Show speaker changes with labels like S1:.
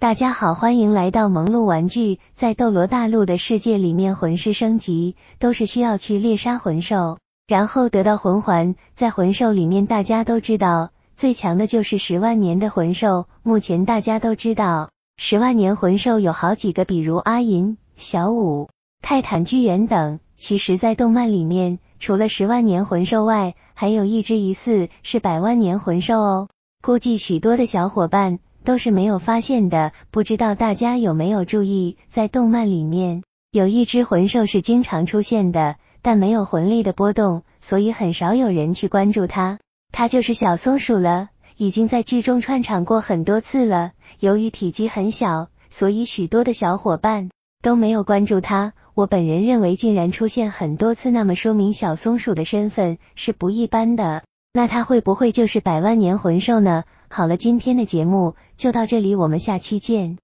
S1: 大家好，欢迎来到萌鹿玩具。在斗罗大陆的世界里面，魂师升级都是需要去猎杀魂兽，然后得到魂环。在魂兽里面，大家都知道最强的就是十万年的魂兽。目前大家都知道十万年魂兽有好几个，比如阿银、小舞、泰坦巨猿等。其实，在动漫里面，除了十万年魂兽外，还有一只疑似是百万年魂兽哦。估计许多的小伙伴。都是没有发现的，不知道大家有没有注意，在动漫里面有一只魂兽是经常出现的，但没有魂力的波动，所以很少有人去关注它。它就是小松鼠了，已经在剧中串场过很多次了。由于体积很小，所以许多的小伙伴都没有关注它。我本人认为，竟然出现很多次，那么说明小松鼠的身份是不一般的。那它会不会就是百万年魂兽呢？好了，今天的节目就到这里，我们下期见。